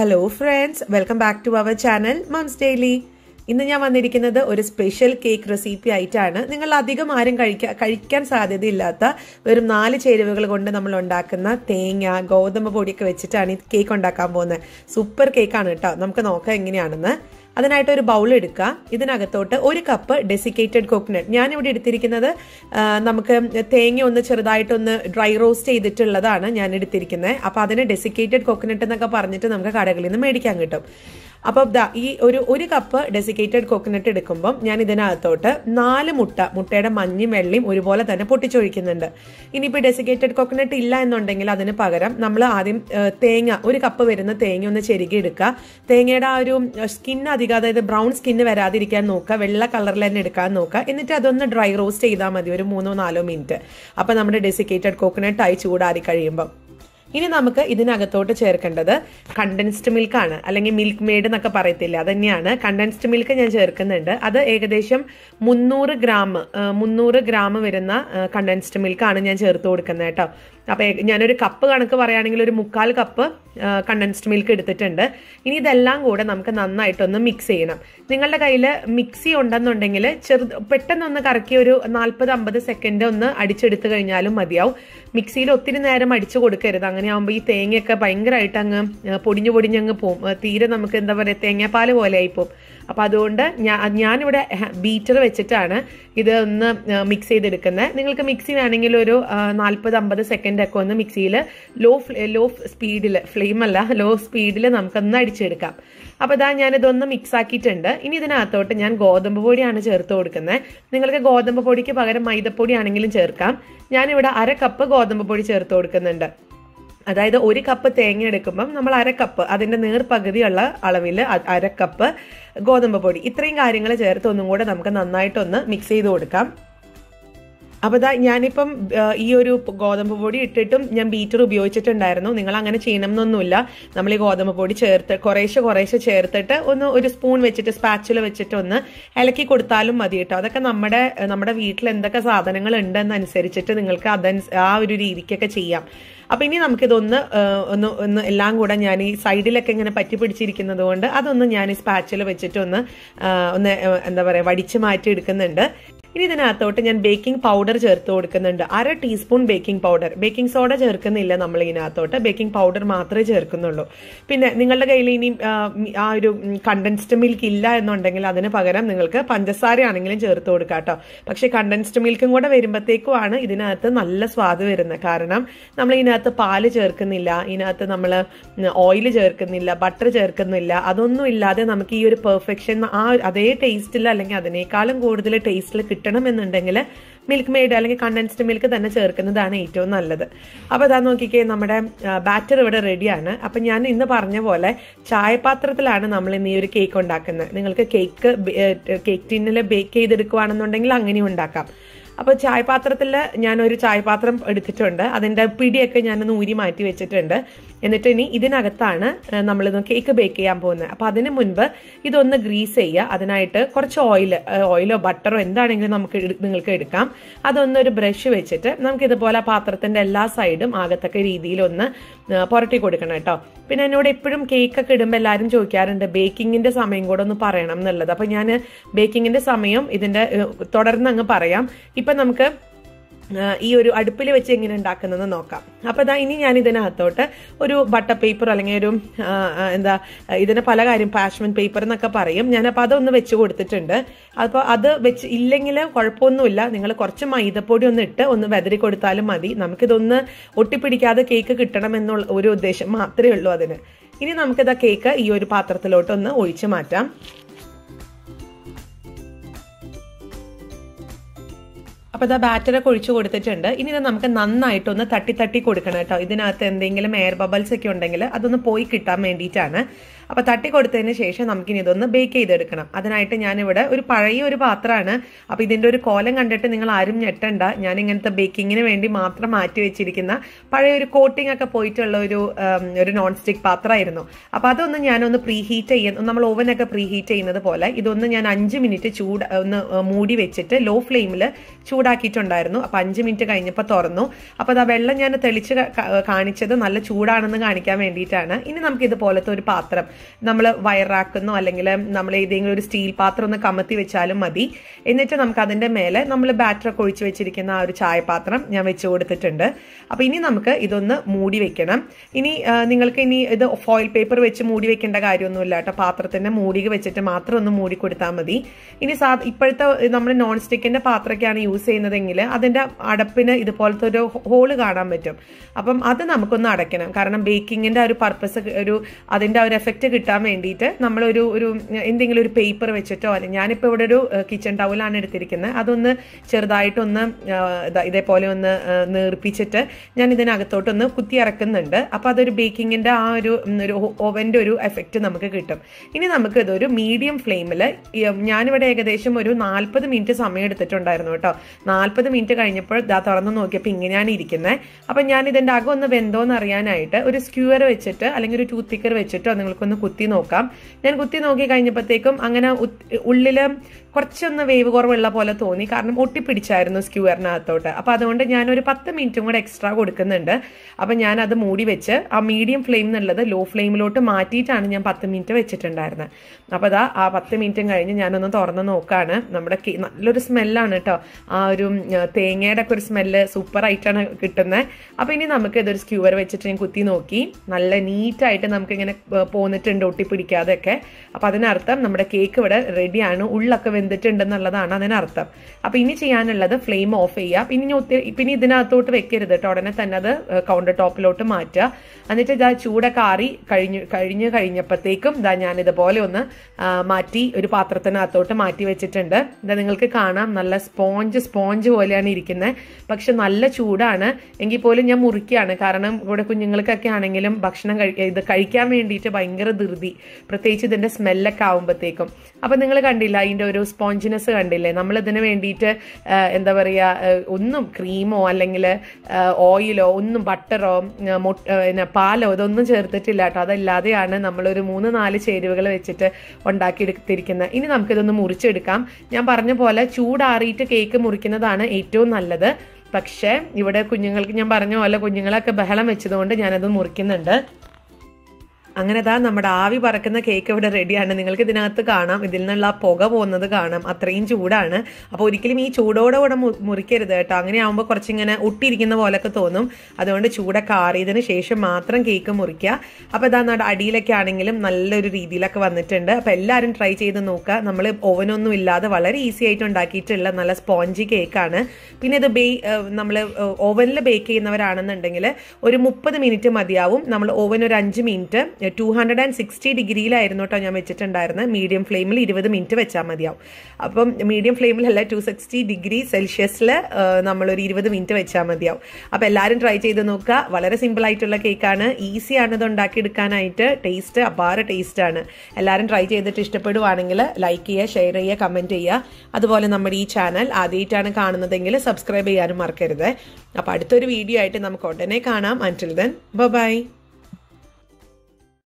hello friends welcome back to our channel mums daily ഇന്ന് ഞാൻ വന്നിരിക്കുന്നത് ഒരു സ്പെഷ്യൽ കേക്ക് റെസിപ്പി ആയിട്ടാണ് നിങ്ങൾ അധികം ആരും കഴിക്കാൻ കഴിക്കാൻ സാധ്യതയില്ലാത്ത വെറും നാല് ചേരുവകൾ കൊണ്ട് നമ്മൾ ഉണ്ടാക്കുന്ന തേങ്ങ ഗോതമ്പ് പൊടിയൊക്കെ വെച്ചിട്ടാണ് ഈ കേക്ക് ഉണ്ടാക്കാൻ പോകുന്നത് സൂപ്പർ കേക്കാണ് കേട്ടോ നമുക്ക് നോക്കാം എങ്ങനെയാണെന്ന് അതിനായിട്ട് ഒരു ബൗൾ എടുക്കുക ഇതിനകത്തോട്ട് ഒരു കപ്പ് ഡെസിക്കേറ്റഡ് കോക്കനട്ട് ഞാനിവിടെ എടുത്തിരിക്കുന്നത് നമുക്ക് തേങ്ങ ഒന്ന് ചെറുതായിട്ടൊന്ന് ഡ്രൈ റോസ്റ്റ് ചെയ്തിട്ടുള്ളതാണ് ഞാൻ എടുത്തിരിക്കുന്നത് അപ്പോൾ അതിന് ഡെസിക്കേറ്റഡ് കോക്കനട്ട് എന്നൊക്കെ പറഞ്ഞിട്ട് നമുക്ക് കടകളിൽ നിന്ന് മേടിക്കാൻ കിട്ടും അപ്പോൾ ദാ ഈ ഒരു ഒരു കപ്പ് ഡെസിക്കേറ്റഡ് കോക്കനട്ട് എടുക്കുമ്പം ഞാൻ ഇതിനകത്തോട്ട് നാല് മുട്ട മുട്ടയുടെ മഞ്ഞയും വെള്ളയും ഒരുപോലെ തന്നെ പൊട്ടിച്ചൊഴിക്കുന്നുണ്ട് ഇനിയിപ്പോൾ ഡെസിക്കേറ്റഡ് കോക്കനട്ട് ഇല്ല എന്നുണ്ടെങ്കിൽ അതിന് പകരം നമ്മൾ ആദ്യം തേങ്ങ ഒരു കപ്പ് വരുന്ന തേങ്ങ ഒന്ന് ചെരുകി എടുക്കുക തേങ്ങയുടെ ആ ഒരു സ്കിൻ അധികം അതായത് ബ്രൗൺ സ്കിൻ വരാതിരിക്കാൻ നോക്കുക വെള്ള കളറിൽ തന്നെ എടുക്കാൻ നോക്കുക എന്നിട്ട് അതൊന്ന് ഡ്രൈ റോസ്റ്റ് ചെയ്താൽ മതി ഒരു മൂന്നോ നാലോ മിനിറ്റ് അപ്പം നമ്മുടെ ഡെസിക്കേറ്റഡ് കോക്കനട്ടായി ചൂടാറി കഴിയുമ്പം ഇനി നമുക്ക് ഇതിനകത്തോട്ട് ചേർക്കേണ്ടത് കണ്ടൻസ്ഡ് മിൽക്കാണ് അല്ലെങ്കിൽ മിൽക്ക് മെയ്ഡ് എന്നൊക്കെ പറയത്തില്ല അതന്നെയാണ് കണ്ടൻസ്ഡ് മിൽക്ക് ഞാൻ ചേർക്കുന്നുണ്ട് അത് ഏകദേശം മുന്നൂറ് ഗ്രാം മുന്നൂറ് ഗ്രാം വരുന്ന കണ്ടൻസ്ഡ് മിൽക്കാണ് ഞാൻ ചേർത്ത് കൊടുക്കുന്നത് കേട്ടോ അപ്പൊ ഞാനൊരു കപ്പ് കണക്ക് പറയുകയാണെങ്കിൽ ഒരു മുക്കാൽ കപ്പ് കണ്ടൻസ്ഡ് മിൽക്ക് എടുത്തിട്ടുണ്ട് ഇനി ഇതെല്ലാം കൂടെ നമുക്ക് നന്നായിട്ടൊന്ന് മിക്സ് ചെയ്യണം നിങ്ങളുടെ കയ്യിൽ മിക്സി ഉണ്ടെന്നുണ്ടെങ്കിൽ ചെറു പെട്ടെന്നൊന്ന് കറക്കി ഒരു നാൽപ്പത് അമ്പത് സെക്കൻഡ് ഒന്ന് അടിച്ചെടുത്തു കഴിഞ്ഞാലും മതിയാവും മിക്സിയിൽ ഒത്തിരി നേരം അടിച്ചു കൊടുക്കരുത് അങ്ങനെ അങ്ങനെയാകുമ്പോൾ ഈ തേങ്ങയൊക്കെ ഭയങ്കരമായിട്ട് അങ്ങ് പൊടിഞ്ഞു പൊടിഞ്ഞങ്ങ് പോകും തീരെ നമുക്ക് എന്താ പറയുക തേങ്ങാപ്പാൽ പോലെ ആയിപ്പോവും അപ്പോൾ അതുകൊണ്ട് ഞാൻ ഞാനിവിടെ ബീറ്റർ വെച്ചിട്ടാണ് ഇത് ഒന്ന് മിക്സ് ചെയ്തെടുക്കുന്നത് നിങ്ങൾക്ക് മിക്സിയിലാണെങ്കിൽ ഒരു നാൽപ്പത് അമ്പത് സെക്കൻഡ് ഒക്കെ ഒന്ന് മിക്സിയിൽ ലോ ലോ സ്പീഡിൽ അല്ല ലോ സ്പീഡിൽ നമുക്കൊന്ന് അടിച്ചെടുക്കാം അപ്പോൾ ഇതാ ഞാനിതൊന്ന് മിക്സ് ആക്കിയിട്ടുണ്ട് ഇനി ഇതിനകത്തോട്ട് ഞാൻ ഗോതമ്പ് പൊടിയാണ് ചേർത്ത് കൊടുക്കുന്നത് നിങ്ങൾക്ക് ഗോതമ്പ് പൊടിക്ക് പകരം മൈദപ്പൊടി ആണെങ്കിലും ചേർക്കാം ഞാനിവിടെ അര കപ്പ് ഗോതമ്പ് പൊടി ചേർത്ത് കൊടുക്കുന്നുണ്ട് അതായത് ഒരു കപ്പ് തേങ്ങ എടുക്കുമ്പം നമ്മൾ അരക്കപ്പ് അതിൻ്റെ നേർപകുതിയുള്ള അളവിൽ അരക്കപ്പ് ഗോതമ്പ് പൊടി ഇത്രയും കാര്യങ്ങൾ ചേർത്ത് ഒന്നും കൂടെ നമുക്ക് നന്നായിട്ടൊന്ന് മിക്സ് ചെയ്ത് കൊടുക്കാം അപ്പോൾ ഇതാ ഞാനിപ്പം ഈ ഒരു ഗോതമ്പ് പൊടി ഇട്ടിട്ടും ഞാൻ ബീറ്റർ ഉപയോഗിച്ചിട്ടുണ്ടായിരുന്നു നിങ്ങൾ അങ്ങനെ ചെയ്യണം എന്നൊന്നുമില്ല നമ്മൾ ഈ ഗോതമ്പ് പൊടി ചേർത്ത് കുറേശ്ശെ കുറേശ്ശെ ചേർത്തിട്ട് ഒന്ന് ഒരു സ്പൂൺ വെച്ചിട്ട് സ്പാച്ചുല വെച്ചിട്ട് ഒന്ന് ഇലക്കി കൊടുത്താലും മതി കേട്ടോ അതൊക്കെ നമ്മുടെ നമ്മുടെ വീട്ടിൽ എന്തൊക്കെ സാധനങ്ങൾ ഉണ്ടെന്നനുസരിച്ചിട്ട് നിങ്ങൾക്ക് അതനുസ ആ ഒരു രീതിക്കൊക്കെ ചെയ്യാം അപ്പൊ ഇനി നമുക്കിതൊന്ന് ഒന്ന് ഒന്ന് എല്ലാം കൂടെ ഞാൻ ഈ സൈഡിലൊക്കെ ഇങ്ങനെ പറ്റി പിടിച്ചിരിക്കുന്നത് കൊണ്ട് അതൊന്ന് ഞാൻ ഈ സ്പാച്ചിൽ വെച്ചിട്ട് ഒന്ന് ഒന്ന് എന്താ പറയാ വടിച്ചു മാറ്റി എടുക്കുന്നുണ്ട് ഇനി ഇതിനകത്തോട്ട് ഞാൻ ബേക്കിംഗ് പൗഡർ ചേർത്ത് കൊടുക്കുന്നുണ്ട് അര teaspoon baking powder baking soda ചേർക്കുന്നില്ല നമ്മൾ ഇതിനകത്തോട്ട് ബേക്കിംഗ് പൗഡർ മാത്രമേ ചേർക്കുന്നുള്ളൂ പിന്നെ നിങ്ങളുടെ കയ്യിൽ ഇനി ആ ഒരു കണ്ടൻസ്ഡ് മിൽക്ക് ഇല്ല എന്നുണ്ടെങ്കിൽ അതിന് പകരം നിങ്ങൾക്ക് പഞ്ചസാരയാണെങ്കിലും ചേർത്ത് കൊടുക്കാം കേട്ടോ പക്ഷെ കണ്ടൻസ്ഡ് മിൽക്കും കൂടെ വരുമ്പോഴത്തേക്കുമാണ് ഇതിനകത്ത് നല്ല സ്വാദ് വരുന്നത് കാരണം നമ്മൾ ഇതിനകത്ത് പാല് ചേർക്കുന്നില്ല ഇതിനകത്ത് നമ്മൾ ഓയിൽ ചേർക്കുന്നില്ല ബട്ടർ ചേർക്കുന്നില്ല അതൊന്നും ഇല്ലാതെ നമുക്ക് ഈ ഒരു പെർഫെക്ഷൻ ആ അതേ ടേസ്റ്റിൽ അല്ലെങ്കിൽ അതിനേക്കാളും കൂടുതൽ ടേസ്റ്റിൽ കിട്ടണമെന്നുണ്ടെങ്കിൽ മിൽക്ക് മെയ്ഡ് അല്ലെങ്കിൽ കണ്ടൻസ്ഡ് മിൽക്ക് തന്നെ ചേർക്കുന്നതാണ് ഏറ്റവും നല്ലത് അപ്പോൾ അതാ നോക്കിക്കേ നമ്മുടെ ബാറ്റർ ഇവിടെ റെഡിയാണ് അപ്പം ഞാൻ ഇന്ന് പറഞ്ഞ പോലെ ചായപാത്രത്തിലാണ് നമ്മൾ ഇന്ന് ഈ ഒരു കേക്ക് ഉണ്ടാക്കുന്നത് നിങ്ങൾക്ക് കേക്ക് കേക്ക് ടിന്നിൽ ബേക്ക് ചെയ്തെടുക്കുകയാണെന്നുണ്ടെങ്കിൽ അങ്ങനെയും ഉണ്ടാക്കാം അപ്പോൾ ചായപാത്രത്തിൽ ഞാനൊരു ചായപാത്രം എടുത്തിട്ടുണ്ട് അതിൻ്റെ പിടിയൊക്കെ ഞാനൊന്ന് ഊരി മാറ്റി വെച്ചിട്ടുണ്ട് എന്നിട്ട് ഇനി ഇതിനകത്താണ് നമ്മളിത് കേക്ക് ബേക്ക് ചെയ്യാൻ പോകുന്നത് അപ്പോൾ അതിന് മുൻപ് ഇതൊന്ന് ഗ്രീസ് ചെയ്യുക അതിനായിട്ട് കുറച്ച് ഓയിൽ ഓയിലോ ബട്ടറോ എന്താണെങ്കിലും നമുക്ക് നിങ്ങൾക്ക് എടുക്കാം അതൊന്നൊരു ബ്രഷ് വെച്ചിട്ട് നമുക്ക് ഇതുപോലെ പാത്രത്തിൻ്റെ എല്ലാ സൈഡും ആകത്തക്ക രീതിയിലൊന്ന് പുരട്ടി കൊടുക്കണം കേട്ടോ പിന്നെ എന്നോട് എപ്പോഴും ഒക്കെ ഇടുമ്പോൾ എല്ലാവരും ചോദിക്കാറുണ്ട് ബേക്കിങ്ങിൻ്റെ സമയം കൂടെ ഒന്ന് പറയണം എന്നുള്ളത് അപ്പോൾ ഞാൻ ബേക്കിങ്ങിൻ്റെ സമയം ഇതിൻ്റെ തുടർന്ന് അങ്ങ് പറയാം ഇപ്പം നമുക്ക് ഈ ഒരു അടുപ്പിൽ വെച്ച് എങ്ങനെ ഉണ്ടാക്കുന്നതെന്ന് നോക്കാം അപ്പോൾ അതാ ഇനി ഞാൻ ഇതിനകത്തോട്ട് ഒരു ബട്ടർ പേപ്പർ അല്ലെങ്കിൽ ഒരു എന്താ ഇതിന് പല കാര്യം പാഷ്മെൻ പേപ്പർ എന്നൊക്കെ പറയും ഞാനപ്പോൾ അതൊന്ന് വെച്ച് കൊടുത്തിട്ടുണ്ട് അപ്പോൾ അത് വെച്ച് ഇല്ലെങ്കിൽ കുഴപ്പമൊന്നുമില്ല നിങ്ങൾ കുറച്ച് മൈദപ്പൊടി ഒന്ന് ഇട്ട് ഒന്ന് വെതറി കൊടുത്താലും മതി നമുക്കിതൊന്ന് ഒട്ടിപ്പിടിക്കാതെ കേക്ക് കിട്ടണം എന്നുള്ള ഒരു ഉദ്ദേശം മാത്രമേ ഉള്ളൂ അതിന് ഇനി നമുക്കിതാ കേക്ക് ഈ ഒരു പാത്രത്തിലോട്ട് ഒന്ന് ഒഴിച്ചു മാറ്റാം അപ്പോൾ ഇതാ ബാറ്ററൊക്കെ ഒഴിച്ചു കൊടുത്തിട്ടുണ്ട് ഇനി ഇത് നമുക്ക് ഒന്ന് തട്ടി തട്ടി കൊടുക്കണം കേട്ടോ ഇതിനകത്ത് എന്തെങ്കിലും എയർ ബബിൾസ് ഒക്കെ ഉണ്ടെങ്കിൽ അതൊന്ന് പോയി കിട്ടാൻ വേണ്ടിയിട്ടാണ് അപ്പോൾ തട്ടി കൊടുത്തതിന് ശേഷം നമുക്കിനി ഇതൊന്ന് ബേക്ക് ചെയ്തെടുക്കണം അതിനായിട്ട് ഞാനിവിടെ ഒരു പഴയ ഒരു പാത്രമാണ് അപ്പോൾ ഇതിന്റെ ഒരു കോലം കണ്ടിട്ട് നിങ്ങൾ ആരും ഞെട്ടണ്ട ഞാൻ ഇങ്ങനത്തെ ബേക്കിങ്ങിന് വേണ്ടി മാത്രം മാറ്റി വെച്ചിരിക്കുന്ന പഴയ ഒരു കോട്ടിംഗ് ഒക്കെ പോയിട്ടുള്ള ഒരു ഒരു നോൺ സ്റ്റിക് പാത്രമായിരുന്നു അപ്പോൾ അതൊന്ന് ഞാനൊന്ന് പ്രീ ഹീറ്റ് ചെയ്യുന്ന നമ്മൾ ഓവനൊക്കെ പ്രീ ഹീറ്റ് ചെയ്യുന്നത് പോലെ ഇതൊന്ന് ഞാൻ അഞ്ച് മിനിറ്റ് ചൂട് ഒന്ന് മൂടി വെച്ചിട്ട് ലോ ഫ്ലെയിമിൽ ചൂട് ചൂടാക്കിയിട്ടുണ്ടായിരുന്നു അപ്പോൾ അഞ്ച് മിനിറ്റ് കഴിഞ്ഞപ്പോൾ തുറന്നു അപ്പോൾ അത് വെള്ളം ഞാൻ തെളിച്ച് കാണിച്ചത് നല്ല ചൂടാണെന്ന് കാണിക്കാൻ വേണ്ടിയിട്ടാണ് ഇനി നമുക്ക് ഇതുപോലത്തെ ഒരു പാത്രം നമ്മൾ വയറാക്കുന്നോ അല്ലെങ്കിൽ നമ്മൾ ഏതെങ്കിലും ഒരു സ്റ്റീൽ പാത്രം ഒന്ന് കമത്തി വെച്ചാലും മതി എന്നിട്ട് നമുക്ക് അതിൻ്റെ മേലെ നമ്മൾ ബാറ്ററൊക്കെ ഒഴിച്ച് വെച്ചിരിക്കുന്ന ആ ഒരു ചായപാത്രം ഞാൻ വെച്ച് കൊടുത്തിട്ടുണ്ട് അപ്പോൾ ഇനി നമുക്ക് ഇതൊന്ന് മൂടി വെക്കണം ഇനി നിങ്ങൾക്ക് ഇനി ഇത് ഫോയിൽ പേപ്പർ വെച്ച് മൂടി വെക്കേണ്ട കാര്യമൊന്നുമില്ല കേട്ടോ പാത്രത്തിൻ്റെ മൂടിക വെച്ചിട്ട് മാത്രം ഒന്ന് മൂടി കൊടുത്താൽ മതി ഇനി സാ ഇപ്പോഴത്തെ നമ്മൾ നോൺ സ്റ്റിക്കിൻ്റെ പാത്രമൊക്കെയാണ് യൂസ് ചെയ്യുന്നത് ചെയ്യുന്നതെങ്കിൽ അതിൻ്റെ അടപ്പിന് ഇതുപോലത്തെ ഒരു ഹോള് കാണാൻ പറ്റും അപ്പം അത് നമുക്കൊന്ന് അടയ്ക്കണം കാരണം ബേക്കിങ്ങിൻ്റെ ഒരു പർപ്പസ് ഒരു അതിൻ്റെ ഒരു എഫക്റ്റ് കിട്ടാൻ വേണ്ടിയിട്ട് നമ്മളൊരു ഒരു എന്തെങ്കിലും ഒരു പേപ്പർ വെച്ചിട്ടോ അല്ലെങ്കിൽ ഞാനിപ്പോൾ ഇവിടെ ഒരു കിച്ചൺ ടൗലാണ് എടുത്തിരിക്കുന്നത് അതൊന്ന് ചെറുതായിട്ടൊന്ന് ഇതേപോലെ ഒന്ന് നീർപ്പിച്ചിട്ട് ഞാൻ ഇതിനകത്തോട്ടൊന്ന് കുത്തി ഇറക്കുന്നുണ്ട് അപ്പോൾ അതൊരു ബേക്കിങ്ങിൻ്റെ ആ ഒരു ഒരു ഓവൻ്റെ ഒരു എഫക്റ്റ് നമുക്ക് കിട്ടും ഇനി നമുക്ക് ഇതൊരു മീഡിയം ഫ്ലെയിമിൽ ഞാനിവിടെ ഏകദേശം ഒരു നാൽപ്പത് മിനിറ്റ് സമയം എടുത്തിട്ടുണ്ടായിരുന്നു കേട്ടോ നാൽപ്പത് മിനിറ്റ് കഴിഞ്ഞപ്പോൾ ഇതാ തുറന്നു നോക്കിയപ്പോൾ ഇങ്ങനെയാണ് ഇരിക്കുന്നത് അപ്പം ഞാൻ ഇതിൻ്റെ അകം ഒന്ന് വെന്തോന്ന് അറിയാനായിട്ട് ഒരു സ്ക്യൂവർ വെച്ചിട്ട് അല്ലെങ്കിൽ ഒരു ടൂത്ത് പിക്കർ വെച്ചിട്ടോ നിങ്ങൾക്കൊന്ന് കുത്തി നോക്കാം ഞാൻ കുത്തി നോക്കി കഴിഞ്ഞപ്പോഴത്തേക്കും അങ്ങനെ ഉള്ളിൽ കുറച്ചൊന്ന് വേവ് കുറവുള്ള പോലെ തോന്നി കാരണം ഒട്ടിപ്പിടിച്ചായിരുന്നു സ്ക്യൂവറിനകത്തോട്ട് അപ്പോൾ അതുകൊണ്ട് ഞാനൊരു പത്ത് മിനിറ്റും കൂടെ എക്സ്ട്രാ കൊടുക്കുന്നുണ്ട് അപ്പം ഞാനത് മൂടി വെച്ച് ആ മീഡിയം ഫ്ലെയിം എന്നുള്ളത് ലോ ഫ്ലെയിമിലോട്ട് മാറ്റിയിട്ടാണ് ഞാൻ പത്ത് മിനിറ്റ് വെച്ചിട്ടുണ്ടായിരുന്നത് അപ്പോൾ അതാ ആ പത്ത് മിനിറ്റും കഴിഞ്ഞ് ഞാനൊന്ന് തുറന്ന് നോക്കുകയാണ് നമ്മുടെ നല്ലൊരു സ്മെല്ലാണ് കേട്ടോ ആ ഒരു തേങ്ങയുടെ ഒക്കെ ഒരു സ്മെല്ല് ആയിട്ടാണ് കിട്ടുന്നത് അപ്പോൾ ഇനി നമുക്ക് ഇതൊരു സ്ക്യൂവർ വെച്ചിട്ട് ഞാൻ കുത്തി നോക്കി നല്ല നീറ്റായിട്ട് നമുക്കിങ്ങനെ പോന്നിട്ടുണ്ട് ഒട്ടിപ്പിടിക്കാതെ ഒക്കെ അപ്പോൾ അതിനർത്ഥം നമ്മുടെ കേക്ക് ഇവിടെ റെഡിയാണ് ഉള്ളൊക്കെ വെന്തിട്ടുണ്ടെന്നുള്ളതാണ് അതിനർത്ഥം അപ്പോൾ ഇനി ചെയ്യാനുള്ളത് ഫ്ലെയിം ഓഫ് ചെയ്യുക പിന്നെ ഒത്തിരി പിന്നെ ഇതിനകത്തോട്ട് വെക്കരുത് കേട്ടോ ഉടനെ തന്നെ അത് കൗണ്ടർ ടോപ്പിലോട്ട് മാറ്റുക എന്നിട്ട് ഇതാ ചൂടൊക്കെ ആറി കഴിഞ്ഞു കഴിഞ്ഞ് കഴിഞ്ഞപ്പോഴത്തേക്കും ഇതാ ഞാൻ ഇതുപോലെ ഒന്ന് മാറ്റി ഒരു പാത്രത്തിനകത്തോട്ട് മാറ്റി വെച്ചിട്ടുണ്ട് ഇതാ നിങ്ങൾക്ക് കാണാം നല്ല സ്പോഞ്ച് സ്പോ സ്പോഞ്ച് പോലെയാണ് ഇരിക്കുന്നത് പക്ഷെ നല്ല ചൂടാണ് എങ്കിൽ പോലും ഞാൻ മുറിക്കുകയാണ് കാരണം ഇവിടെ കുഞ്ഞുങ്ങൾക്കൊക്കെ ആണെങ്കിലും ഭക്ഷണം ഇത് കഴിക്കാൻ വേണ്ടിയിട്ട് ഭയങ്കര ധൃതി പ്രത്യേകിച്ച് ഇതിൻ്റെ സ്മെല്ലൊക്കെ ആകുമ്പോഴത്തേക്കും അപ്പം നിങ്ങൾ കണ്ടില്ല അതിൻ്റെ ഒരു സ്പോഞ്ചിനെസ് കണ്ടില്ലേ നമ്മൾ ഇതിന് വേണ്ടിയിട്ട് എന്താ പറയുക ഒന്നും ക്രീമോ അല്ലെങ്കിൽ ഓയിലോ ഒന്നും ബട്ടറോ പിന്നെ പാലോ ഇതൊന്നും ചേർത്തിട്ടില്ല കേട്ടോ അതല്ലാതെയാണ് നമ്മളൊരു മൂന്ന് നാല് ചേരുവകൾ വെച്ചിട്ട് ഉണ്ടാക്കിയെടുത്തിരിക്കുന്നത് ഇനി നമുക്കിതൊന്ന് മുറിച്ചെടുക്കാം ഞാൻ പറഞ്ഞ പോലെ ചൂടാറിയിട്ട് കേക്ക് മുറിക്കുന്ന കഴിക്കുന്നതാണ് ഏറ്റവും നല്ലത് പക്ഷേ ഇവിടെ കുഞ്ഞുങ്ങൾക്ക് ഞാൻ പറഞ്ഞ പോലെ കുഞ്ഞുങ്ങളൊക്കെ ബഹളം വെച്ചതുകൊണ്ട് ഞാനത് മുറിക്കുന്നുണ്ട് അങ്ങനെ താ നമ്മുടെ ആവി പറക്കുന്ന കേക്ക് ഇവിടെ റെഡിയാണ് നിങ്ങൾക്ക് ഇതിനകത്ത് കാണാം ഇതിൽ നിന്നുള്ള പുക പോകുന്നത് കാണാം അത്രയും ചൂടാണ് അപ്പോൾ ഒരിക്കലും ഈ ചൂടോടെ കൂടെ മുറിക്കരുത് കേട്ടോ അങ്ങനെ ആകുമ്പോൾ കുറച്ചിങ്ങനെ ഒട്ടിയിരിക്കുന്ന പോലൊക്കെ തോന്നും അതുകൊണ്ട് ചൂടൊക്കെ ആറിയതിന് ശേഷം മാത്രം കേക്ക് മുറിക്കുക അപ്പോൾ ഇതാ നമ്മുടെ അടിയിലൊക്കെ ആണെങ്കിലും നല്ലൊരു രീതിയിലൊക്കെ വന്നിട്ടുണ്ട് അപ്പോൾ എല്ലാവരും ട്രൈ ചെയ്ത് നോക്കുക നമ്മൾ ഓവനൊന്നും ഇല്ലാതെ വളരെ ഈസി ആയിട്ട് ഉണ്ടാക്കിയിട്ടുള്ള നല്ല സ്പോഞ്ചി കേക്കാണ് പിന്നെ ഇത് ബേ നമ്മൾ ഓവനിൽ ബേക്ക് ചെയ്യുന്നവരാണെന്നുണ്ടെങ്കിൽ ഒരു മുപ്പത് മിനിറ്റ് മതിയാവും നമ്മൾ ഓവൻ ഒരു അഞ്ച് minute two hundred and sixty ഡിഗ്രിയിലായിരുന്നു കേട്ടോ ഞാൻ വെച്ചിട്ടുണ്ടായിരുന്നത് മീഡിയം ഫ്ലെയിമിൽ ഇരുപത് മിനിറ്റ് വെച്ചാൽ മതിയാവും അപ്പം മീഡിയം ഫ്ലെയിമിലല്ല ടു സിക്സ്റ്റി ഡിഗ്രി സെൽഷ്യസിൽ നമ്മളൊരു ഇരുപത് മിനിറ്റ് വെച്ചാൽ മതിയാവും അപ്പോൾ എല്ലാവരും ട്രൈ ചെയ്ത് നോക്കുക വളരെ സിമ്പിൾ ആയിട്ടുള്ള കേക്കാണ് ഈസിയാണ് ഇത് ഉണ്ടാക്കിയെടുക്കാനായിട്ട് ടേസ്റ്റ് അപാര ടേസ്റ്റ് ആണ് എല്ലാവരും ട്രൈ ചെയ്തിട്ട് ഇഷ്ടപ്പെടുവാണെങ്കിൽ ലൈക്ക് ചെയ്യുക ഷെയർ ചെയ്യുക കമൻറ്റ് ചെയ്യുക അതുപോലെ നമ്മുടെ ഈ ചാനൽ ആദ്യമായിട്ടാണ് കാണുന്നതെങ്കിൽ സബ്സ്ക്രൈബ് ചെയ്യാനും മറക്കരുത് അപ്പോൾ അടുത്തൊരു വീഡിയോ ആയിട്ട് നമുക്ക് ഉടനെ കാണാം അൻറ്റിൽ ദെൻ ബൈ